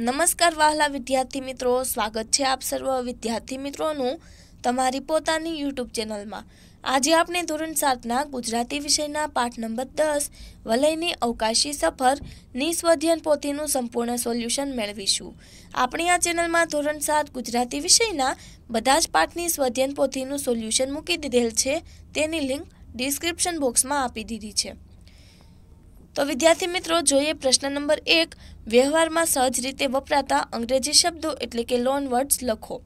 નમસ્કાર વાહલા વિદ્યાર્થી મિત્રો સ્વાગત છે આપ સર્વ વિદ્યાર્થી મિત્રોનું તમારી પોતાની યુટ્યુબ ચેનલમાં આજે આપણે ધોરણ સાતના ગુજરાતી વિષયના પાઠ નંબર દસ વલયની અવકાશી સફર નિસ્વધ્યન પોથીનું સંપૂર્ણ સોલ્યુશન મેળવીશું આપણે આ ચેનલમાં ધોરણ સાત ગુજરાતી વિષયના બધા જ પાઠની સ્વધ્યન પોથીનું સોલ્યુશન મૂકી દીધેલ છે તેની લિંક ડિસ્ક્રિપ્શન બોક્સમાં આપી દીધી છે તો વિદ્યાર્થી મિત્રો જોઈએ પ્રશ્ન નંબર એક વ્યવહારમાં સહજ રીતે વપરાતા અંગ્રેજી શબ્દો એટલે કે લોન વર્ડ્સ લખો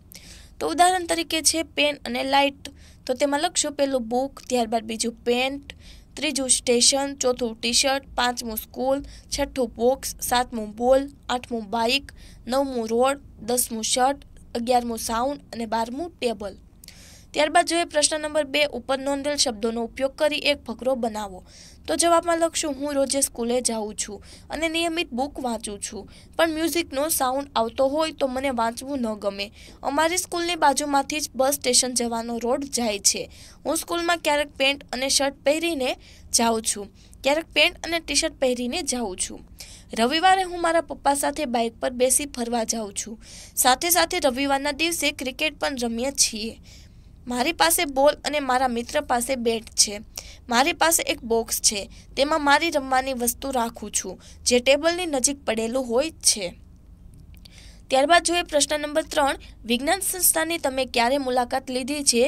તો ઉદાહરણ તરીકે છે પેન અને લાઇટ તો તેમાં લખશો પહેલું બુક ત્યારબાદ બીજું પેન્ટ ત્રીજું સ્ટેશન ચોથું ટી શર્ટ પાંચમું સ્કૂલ છઠ્ઠું બોક્સ સાતમું બોલ આઠમું બાઇક નવમું રોડ દસમું શર્ટ અગિયારમું સાઉન્ડ અને બારમું ટેબલ ત્યારબાદ જોઈએ પ્રશ્ન નંબર બે ઉપર નોંધેલ શબ્દોનો ઉપયોગ કરી એક ફકરો બનાવો તો જવાબમાં લખશું હું રોજે સ્કૂલે જાઉં છું અને નિયમિત બુક વાંચું છું પણ મ્યુઝિકનો સાઉન્ડ આવતો હોય તો મને વાંચવું ન ગમે અમારી સ્કૂલની બાજુમાંથી જ બસ સ્ટેશન જવાનો રોડ જાય છે હું સ્કૂલમાં ક્યારેક પેન્ટ અને શર્ટ પહેરીને જાઉં છું ક્યારેક પેન્ટ અને ટી શર્ટ પહેરીને જાઉં છું રવિવારે હું મારા પપ્પા સાથે બાઇક પર બેસી ફરવા જાઉં છું સાથે સાથે રવિવારના દિવસે ક્રિકેટ પણ રમીએ છીએ મારી પાસે બોલ અને મારા મિત્ર પાસે બેટ છે મારી પાસે એક બોક્સ છે તેમાં મારી રમવાની વસ્તુ રાખું છું જે ટેબલની નજીક પડેલું હોય છે ત્યારબાદ જોઈએ પ્રશ્ન નંબર ત્રણ વિજ્ઞાન સંસ્થાની તમે ક્યારે મુલાકાત લીધી છે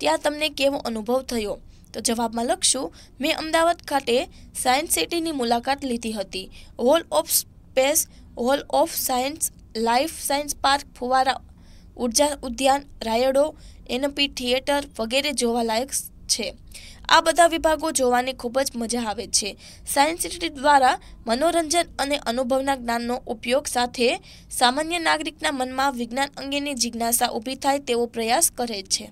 ત્યાં તમને કેવો અનુભવ થયો તો જવાબમાં લખશું મેં અમદાવાદ ખાતે સાયન્સ સિટીની મુલાકાત લીધી હતી hall of space hall of science life science park ફુવારા ઉર્જા ઉદ્યાન રાયડો એનપી થિયેટર વગેરે જોવાલાયક છે આ બધા વિભાગો જોવાની ખૂબ જ મજા આવે છે સાયન્સ સિટી દ્વારા મનોરંજન અને અનુભવના જ્ઞાનનો ઉપયોગ સાથે સામાન્ય નાગરિકના મનમાં વિજ્ઞાન અંગેની જિજ્ઞાસા ઊભી થાય તેવો પ્રયાસ કરે છે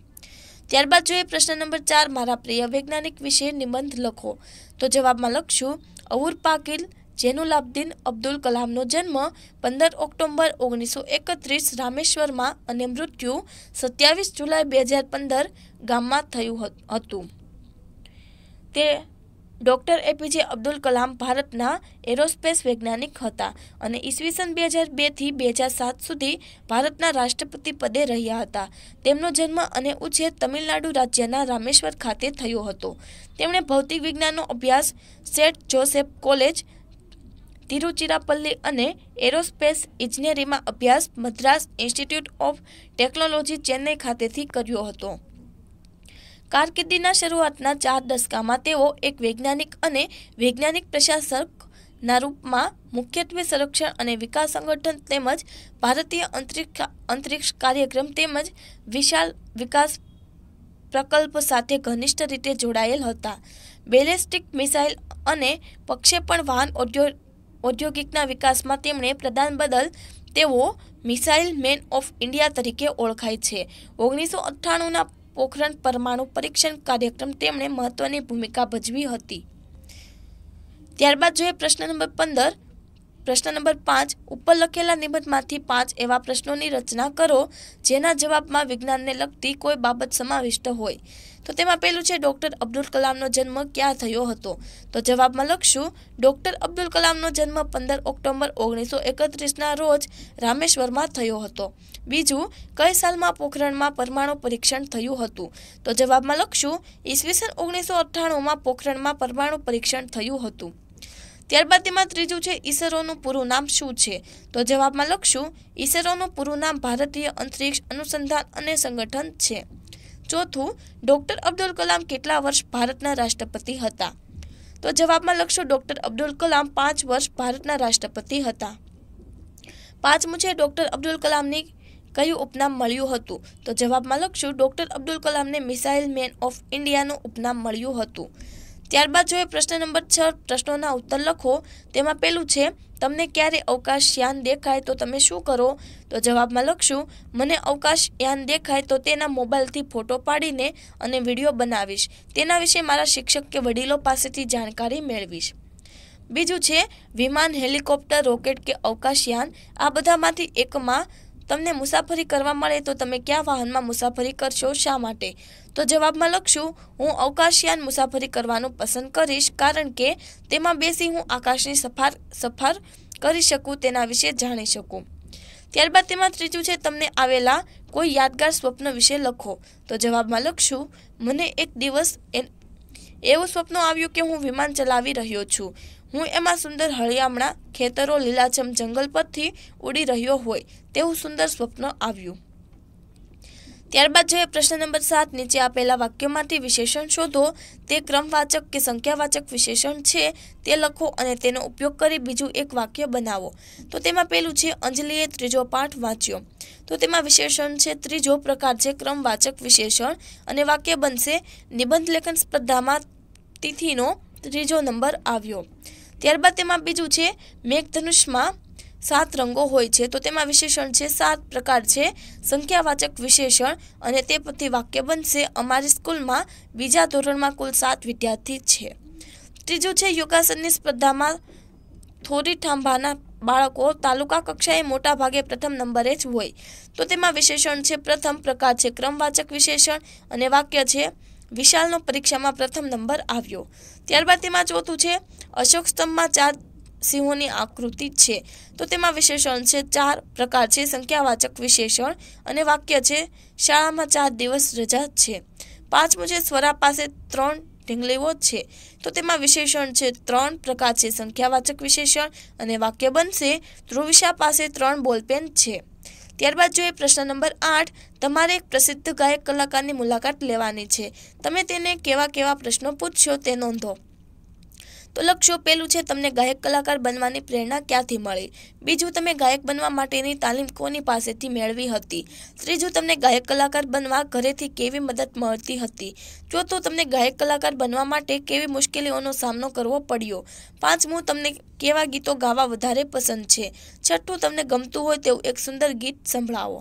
ત્યારબાદ જોઈએ પ્રશ્ન નંબર ચાર મારા પ્રિય વૈજ્ઞાનિક વિશે નિબંધ લખો તો જવાબમાં લખશું અવુર પાકિલ જેનું લાભદીન અબ્દુલ કલામનો જન્મ પંદર ઓક્ટોબર ઓગણીસો એકત્રીસ રામેશ્વરમાં અને મૃત્યુ સત્યાવીસ જુલાઈ બે હજાર પંદર ગામમાં થયું હતું તે ડૉક્ટર એપીજે અબ્દુલ કલામ ભારતના એરોસ્પેસ વૈજ્ઞાનિક હતા અને ઈસવીસન બે હજાર બેથી બે હજાર સાત સુધી ભારતના રાષ્ટ્રપતિ પદે રહ્યા હતા તેમનો જન્મ અને ઉછેર તમિલનાડુ રાજ્યના રામેશ્વર ખાતે થયો હતો તેમણે ભૌતિક વિજ્ઞાનનો અભ્યાસ સેટ જોસેફ કોલેજ તિરુચિરાપલ્લી અને એરોસ્પેસ ઇજનેરીમાં અભ્યાસ Madras institute of technology Chennai ખાતેથી કર્યો હતો કારકિર્દીના શરૂઆતના ચાર દશકામાં તેઓ એક વૈજ્ઞાનિક અને વૈજ્ઞાનિક પ્રશાસકના રૂપમાં મુખ્યત્વે સંરક્ષણ અને વિકાસ સંગઠન તેમજ ભારતીય અંતરિક્ષ કાર્યક્રમ તેમજ વિશાળ વિકાસ પ્રકલ્પ સાથે ઘનિષ્ઠ રીતે જોડાયેલ હતા બેલેસ્ટિક મિસાઇલ અને પક્ષેપણ વાહન ઉદ્યોગ ઔદ્યોગિકના વિકાસમાં તેમણે પ્રદાન બદલ તેઓ મિસાઇલ મેન ઓફ ઇન્ડિયા તરીકે ઓળખાય છે ઓગણીસો અઠ્ઠાણુંના પોખરણ પરમાણુ પરીક્ષણ કાર્યક્રમ તેમણે મહત્વની ભૂમિકા ભજવી હતી ત્યારબાદ જોઈએ પ્રશ્ન નંબર પંદર પ્રશ્ન નંબર પાંચ ઉપર લખેલા નિબંધમાંથી પાંચ એવા પ્રશ્નોની રચના કરો જેના જવાબમાં વિજ્ઞાનને લગતી કોઈ બાબત સમાવિષ્ટ હોય તો તેમાં પહેલું છે ડૉક્ટર અબ્દુલ કલામનો જન્મ ક્યાં થયો હતો તો જવાબમાં લખશું ડૉક્ટર અબ્દુલ કલામનો જન્મ પંદર ઓક્ટોબર ઓગણીસો એકત્રીસના રોજ રામેશ્વરમાં થયો હતો બીજું કઈ સાલમાં પોખરણમાં પરમાણુ પરીક્ષણ થયું હતું તો જવાબમાં લખશું ઈસવીસન ઓગણીસો અઠ્ઠાણુંમાં પોખરણમાં પરમાણુ પરીક્ષણ થયું હતું ત્યારબાદ તેમાં ત્રીજું છે ઈસરોનું પૂરું નામ શું છે તો જવાબમાં લખશું ઈસરોનું પૂરું નામ ભારતીય અંતરિક્ષ અનુસંધાન અને સંગઠન છે ચોથું ડૉક્ટર અબ્દુલ કલામ કેટલા વર્ષ ભારતના રાષ્ટ્રપતિ હતા તો જવાબમાં લખશો ડોક્ટર અબ્દુલ કલામ પાંચ વર્ષ ભારતના રાષ્ટ્રપતિ હતા પાંચમું છે ડૉક્ટર અબ્દુલ કલામની કયું ઉપનામ મળ્યું હતું તો જવાબમાં લખશું ડૉક્ટર અબ્દુલ કલામને મિસાઇલ મેન ઓફ ઇન્ડિયાનું ઉપનામ મળ્યું હતું ત્યારબાદ જોઈએ પ્રશ્ન નંબર છ પ્રશ્નોના ઉત્તર લખો તેમાં પહેલું છે તમને ક્યારે અવકાશયાન દેખાય તો તમે શું કરો તો જવાબમાં લખશું મને અવકાશયાન દેખાય તો તેના મોબાઈલથી ફોટો પાડીને અને વિડીયો બનાવીશ તેના વિશે મારા શિક્ષક કે વડીલો પાસેથી જાણકારી મેળવીશ બીજું છે વિમાન હેલિકોપ્ટર રોકેટ કે અવકાશયાન આ બધામાંથી એકમાં તમને મુસાફરી કરવા મળે તો તમે કયા વાહનમાં મુસાફરી કરશો શા માટે તો જવાબમાં લખશું હું અવકાશયાન મુસાફરી કરવાનું પસંદ કરીશ કારણ કે તેમાં બેસી હું આકાશની સફાર સફર કરી શકું તેના વિશે જાણી શકું ત્યારબાદ તેમાં ત્રીજું છે તમને આવેલા કોઈ યાદગાર સ્વપ્ન વિશે લખો તો જવાબમાં લખશું મને એક દિવસ એવું સ્વપ્ન આવ્યું કે હું વિમાન ચલાવી રહ્યો છું હું એમાં સુંદર હળિયામણા ખેતરો લીલાછમ જંગલ પરથી ઉડી રહ્યો હોય તેવું સુંદર સ્વપ્ન આવ્યું ત્યારબાદ જોઈએ પ્રશ્ન નંબર સાત નીચે આપેલા વાક્યોમાંથી વિશેષણ શોધો તે ક્રમવાચક કે સંખ્યાવાચક વિશેષણ છે તે લખો અને તેનો ઉપયોગ કરી બીજું એક વાક્ય બનાવો તો તેમાં પહેલું છે અંજલિએ ત્રીજો પાઠ વાંચ્યો તો તેમાં વિશેષણ છે ત્રીજો પ્રકાર છે ક્રમવાચક વિશેષણ અને વાક્ય બનશે નિબંધ લેખન સ્પર્ધામાં તિથિનો ત્રીજો નંબર આવ્યો ત્યારબાદ તેમાં બીજું છે મેઘધનુષમાં સાત રંગો હોય છે તો તેમાં વિશેષણ છે સાત પ્રકાર છે સંખ્યાવાચક વિશેષણ અને તે પછી વાક્ય બનશે અમારી સ્કૂલમાં બીજા ધોરણમાં કુલ સાત વિદ્યાર્થી છે ત્રીજું છે યોગાસનની સ્પર્ધામાં થોડી ઠાંભાના બાળકો તાલુકા કક્ષાએ મોટા ભાગે પ્રથમ નંબરે જ હોય તો તેમાં વિશેષણ છે પ્રથમ પ્રકાર છે ક્રમવાચક વિશેષણ અને વાક્ય છે વિશાલનો પરીક્ષામાં પ્રથમ નંબર આવ્યો ત્યારબાદ તેમાં ચોથું છે અશોક સ્તંભમાં ચાર સિંહોની આકૃતિ છે તો તેમાં વિશેષણ છે ચાર પ્રકાર છે સંખ્યાવાચક વિશેષણ અને વાક્ય છે શાળામાં ચાર દિવસ રજા છે પાંચમું છે સ્વરા પાસે ત્રણ ઢીંગલીઓ છે તો તેમાં વિશેષણ છે ત્રણ પ્રકાર છે સંખ્યાવાચક વિશેષણ અને વાક્ય બનશે ધ્રુવિશા પાસે ત્રણ બોલપેન છે ત્યારબાદ જોઈએ પ્રશ્ન નંબર આઠ તમારે એક પ્રસિદ્ધ ગાયક કલાકારની મુલાકાત લેવાની છે તમે તેને કેવા કેવા પ્રશ્નો પૂછશો તે નોંધો તો લક્ષ્યો પહેલું છે તમને ગાયક કલાકાર બનવાની પ્રેરણા ક્યાંથી મળી બીજું તમે ગાયક બનવા માટેની તાલીમ કોની પાસેથી મેળવી હતી ત્રીજું તમને ગાયક કલાકાર બનવા ઘરેથી કેવી મદદ મળતી હતી ચોથું તમને ગાયક કલાકાર બનવા માટે કેવી મુશ્કેલીઓનો સામનો કરવો પડ્યો પાંચમું તમને કેવા ગીતો ગાવા વધારે પસંદ છે છઠ્ઠું તમને ગમતું હોય તેવું એક સુંદર ગીત સંભળાવો